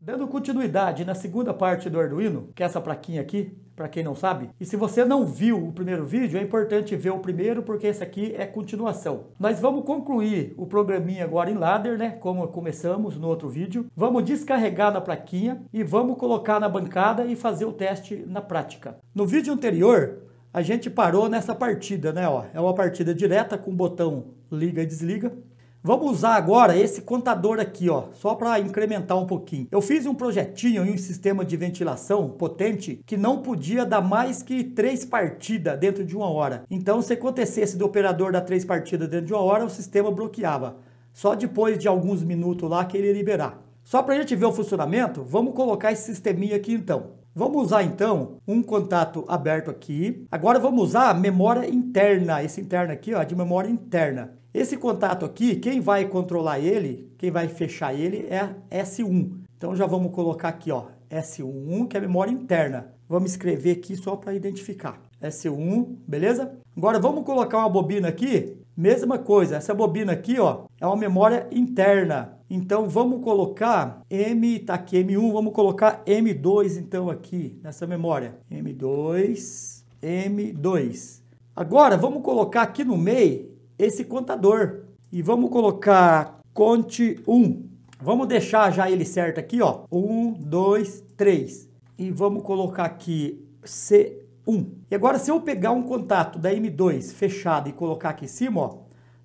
Dando continuidade na segunda parte do Arduino, que é essa plaquinha aqui, para quem não sabe. E se você não viu o primeiro vídeo, é importante ver o primeiro, porque esse aqui é continuação. Nós vamos concluir o programinha agora em ladder, né? Como começamos no outro vídeo. Vamos descarregar na plaquinha e vamos colocar na bancada e fazer o teste na prática. No vídeo anterior, a gente parou nessa partida, né? Ó, é uma partida direta com botão liga e desliga. Vamos usar agora esse contador aqui, ó, só para incrementar um pouquinho. Eu fiz um projetinho em um sistema de ventilação potente que não podia dar mais que três partidas dentro de uma hora. Então, se acontecesse do operador dar três partidas dentro de uma hora, o sistema bloqueava. Só depois de alguns minutos lá que ele ia liberar. Só para a gente ver o funcionamento, vamos colocar esse sisteminha aqui então. Vamos usar então um contato aberto aqui. Agora vamos usar a memória interna, esse interno aqui, ó, de memória interna. Esse contato aqui, quem vai controlar ele, quem vai fechar ele é S1. Então já vamos colocar aqui, ó, s 1 que é a memória interna. Vamos escrever aqui só para identificar. S1, beleza? Agora vamos colocar uma bobina aqui. Mesma coisa, essa bobina aqui, ó, é uma memória interna. Então vamos colocar M, tá aqui M1, vamos colocar M2 então aqui nessa memória. M2, M2. Agora vamos colocar aqui no meio esse contador. E vamos colocar conte 1. Vamos deixar já ele certo aqui, ó. 1, 2, 3. E vamos colocar aqui C1. E agora se eu pegar um contato da M2 fechado e colocar aqui em cima, ó.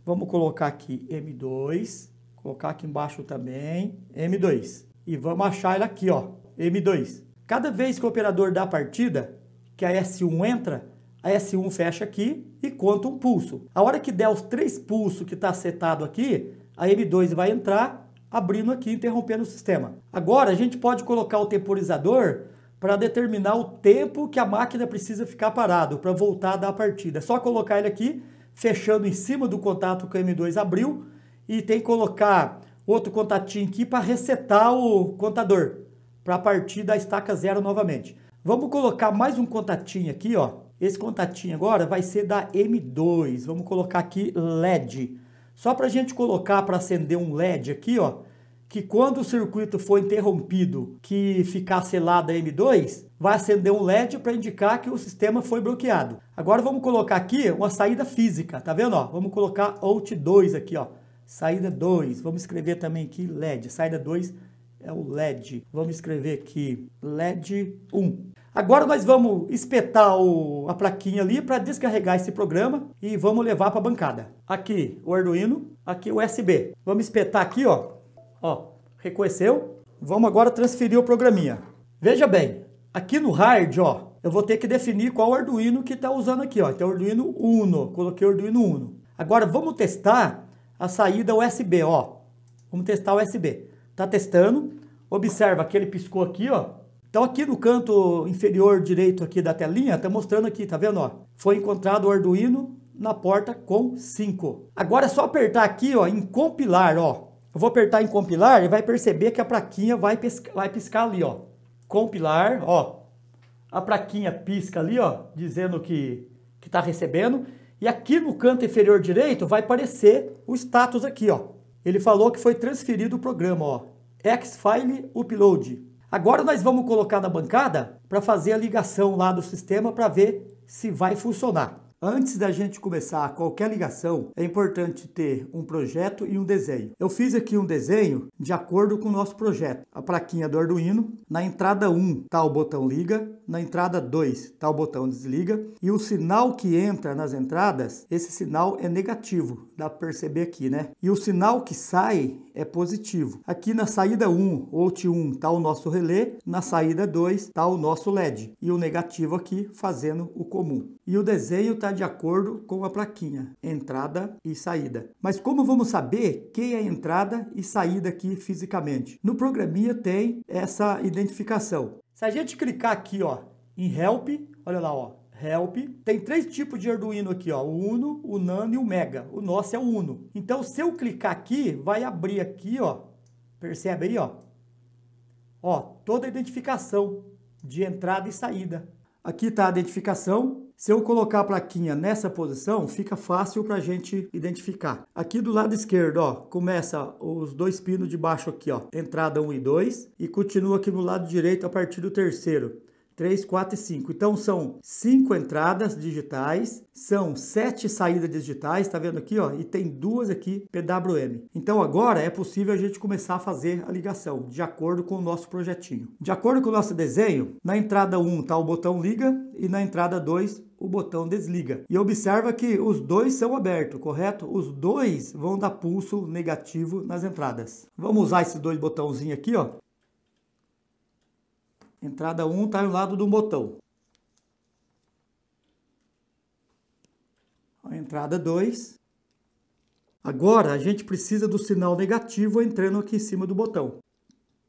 Vamos colocar aqui M2, colocar aqui embaixo também, M2. E vamos achar ele aqui, ó, M2. Cada vez que o operador dá partida, que a S1 entra, a S1 fecha aqui e conta um pulso. A hora que der os três pulsos que está setado aqui, a M2 vai entrar, abrindo aqui, interrompendo o sistema. Agora a gente pode colocar o temporizador para determinar o tempo que a máquina precisa ficar parado para voltar a dar a partida. É só colocar ele aqui, fechando em cima do contato que a M2 abriu e tem que colocar outro contatinho aqui para resetar o contador para partir da estaca zero novamente. Vamos colocar mais um contatinho aqui, ó, esse contatinho agora vai ser da M2. Vamos colocar aqui LED. Só para a gente colocar para acender um LED aqui, ó, que quando o circuito for interrompido, que ficar selada M2, vai acender um LED para indicar que o sistema foi bloqueado. Agora vamos colocar aqui uma saída física, tá vendo? Ó? Vamos colocar OUT2 aqui, ó. saída 2. Vamos escrever também aqui LED, saída 2 é o LED. Vamos escrever aqui LED 1. Agora nós vamos espetar o, a plaquinha ali para descarregar esse programa e vamos levar para a bancada. Aqui o Arduino, aqui o USB. Vamos espetar aqui, ó. Ó, reconheceu? Vamos agora transferir o programinha. Veja bem, aqui no hard, ó, eu vou ter que definir qual Arduino que está usando aqui, ó. Então Arduino Uno, coloquei o Arduino Uno. Agora vamos testar a saída USB, ó. Vamos testar o USB. Tá testando. Observa que ele piscou aqui, ó então aqui no canto inferior direito aqui da telinha, está mostrando aqui, tá vendo? Ó? Foi encontrado o Arduino na porta com 5. Agora é só apertar aqui ó, em compilar. Ó. Eu vou apertar em compilar e vai perceber que a plaquinha vai, pisca, vai piscar ali. Ó. Compilar, ó. a plaquinha pisca ali, ó, dizendo que está recebendo. E aqui no canto inferior direito vai aparecer o status aqui. Ó. Ele falou que foi transferido o programa. Ó. X-File Upload. Agora nós vamos colocar na bancada para fazer a ligação lá do sistema para ver se vai funcionar. Antes da gente começar qualquer ligação, é importante ter um projeto e um desenho. Eu fiz aqui um desenho de acordo com o nosso projeto. A plaquinha do Arduino, na entrada 1 está o botão liga, na entrada 2 está o botão desliga, e o sinal que entra nas entradas, esse sinal é negativo, dá para perceber aqui, né? E o sinal que sai é positivo. Aqui na saída 1, out 1, está o nosso relé, na saída 2 está o nosso LED, e o negativo aqui fazendo o comum. E o desenho está de acordo com a plaquinha, entrada e saída. Mas como vamos saber quem é entrada e saída aqui fisicamente? No programinha tem essa identificação. Se a gente clicar aqui, ó, em Help, olha lá, ó, Help. Tem três tipos de Arduino aqui, ó, o Uno, o Nano e o Mega. O nosso é o Uno. Então, se eu clicar aqui, vai abrir aqui, ó, percebe aí, ó, ó, toda a identificação de entrada e saída. Aqui está a identificação. Se eu colocar a plaquinha nessa posição, fica fácil para a gente identificar. Aqui do lado esquerdo, ó, começa os dois pinos de baixo aqui, ó, entrada 1 e 2, e continua aqui no lado direito a partir do terceiro. 3, 4 e 5. Então são cinco entradas digitais, são sete saídas digitais, tá vendo aqui, ó? E tem duas aqui PWM. Então agora é possível a gente começar a fazer a ligação de acordo com o nosso projetinho. De acordo com o nosso desenho, na entrada 1 um tá o botão liga e na entrada 2 o botão desliga. E observa que os dois são abertos, correto? Os dois vão dar pulso negativo nas entradas. Vamos usar esses dois botãozinhos aqui, ó, Entrada 1 está ao lado do botão. A entrada 2. Agora a gente precisa do sinal negativo entrando aqui em cima do botão.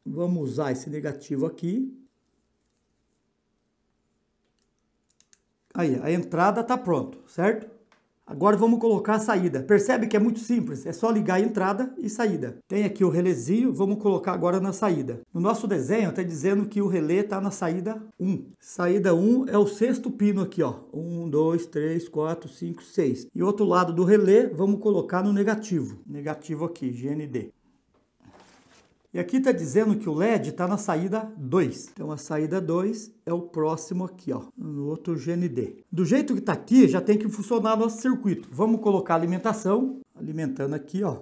Vamos usar esse negativo aqui. Aí, a entrada está pronto, certo? Agora vamos colocar a saída. Percebe que é muito simples, é só ligar a entrada e saída. Tem aqui o relézinho, vamos colocar agora na saída. No nosso desenho está dizendo que o relé está na saída 1. Saída 1 é o sexto pino aqui, ó. 1, 2, 3, 4, 5, 6. E outro lado do relé, vamos colocar no negativo. Negativo aqui, GND. E aqui está dizendo que o LED está na saída 2. Então a saída 2 é o próximo aqui, ó, no outro GND. Do jeito que está aqui, já tem que funcionar nosso circuito. Vamos colocar alimentação, alimentando aqui, ó.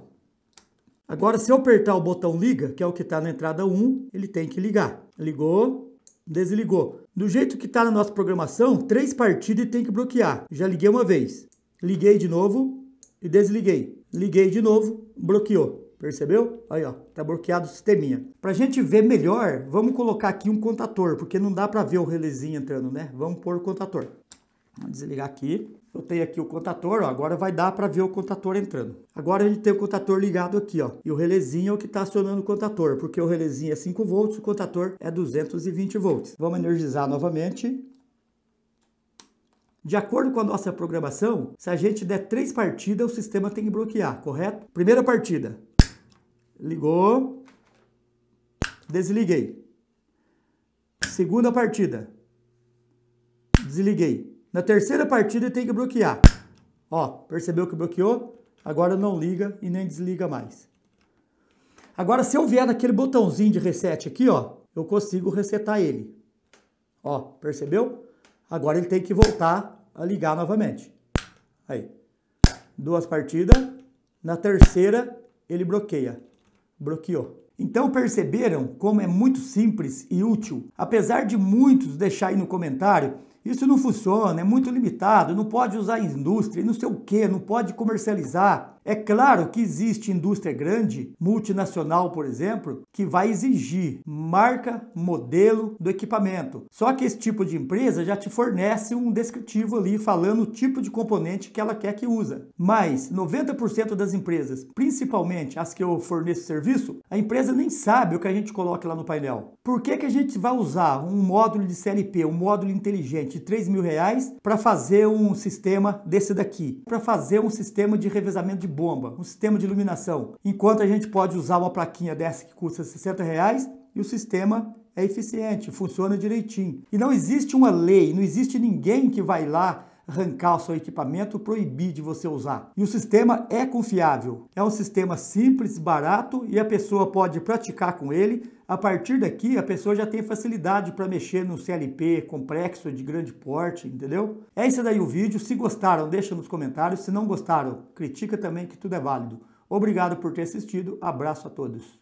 Agora se eu apertar o botão liga, que é o que está na entrada 1, ele tem que ligar. Ligou, desligou. Do jeito que está na nossa programação, três partidas e tem que bloquear. Já liguei uma vez. Liguei de novo e desliguei. Liguei de novo, bloqueou. Percebeu? Aí, ó, tá bloqueado o sisteminha. Pra gente ver melhor, vamos colocar aqui um contator, porque não dá pra ver o relézinho entrando, né? Vamos pôr o contator. desligar aqui. Eu tenho aqui o contator, ó, agora vai dar para ver o contator entrando. Agora ele tem o contator ligado aqui, ó. E o relézinho é o que está acionando o contator, porque o relézinho é 5 volts, o contator é 220 volts. Vamos energizar novamente. De acordo com a nossa programação, se a gente der três partidas, o sistema tem que bloquear, correto? Primeira partida, Ligou. Desliguei. Segunda partida. Desliguei. Na terceira partida tem que bloquear. Ó, percebeu que bloqueou? Agora não liga e nem desliga mais. Agora se eu vier naquele botãozinho de reset aqui, ó, eu consigo resetar ele. Ó, percebeu? Agora ele tem que voltar a ligar novamente. Aí. Duas partidas. Na terceira, ele bloqueia bloqueou. Então perceberam como é muito simples e útil? Apesar de muitos deixarem no comentário isso não funciona, é muito limitado, não pode usar indústria, não sei o que, não pode comercializar. É claro que existe indústria grande, multinacional, por exemplo, que vai exigir marca, modelo do equipamento. Só que esse tipo de empresa já te fornece um descritivo ali falando o tipo de componente que ela quer que usa. Mas 90% das empresas, principalmente as que eu forneço serviço, a empresa nem sabe o que a gente coloca lá no painel. Por que, que a gente vai usar um módulo de CLP, um módulo inteligente? de 3 mil reais para fazer um sistema desse daqui, para fazer um sistema de revezamento de bomba, um sistema de iluminação. Enquanto a gente pode usar uma plaquinha dessa que custa 60 reais e o sistema é eficiente, funciona direitinho. E não existe uma lei, não existe ninguém que vai lá arrancar o seu equipamento, proibir de você usar. E o sistema é confiável. É um sistema simples, barato e a pessoa pode praticar com ele a partir daqui, a pessoa já tem facilidade para mexer num CLP complexo de grande porte, entendeu? É isso daí o vídeo. Se gostaram, deixa nos comentários. Se não gostaram, critica também que tudo é válido. Obrigado por ter assistido. Abraço a todos.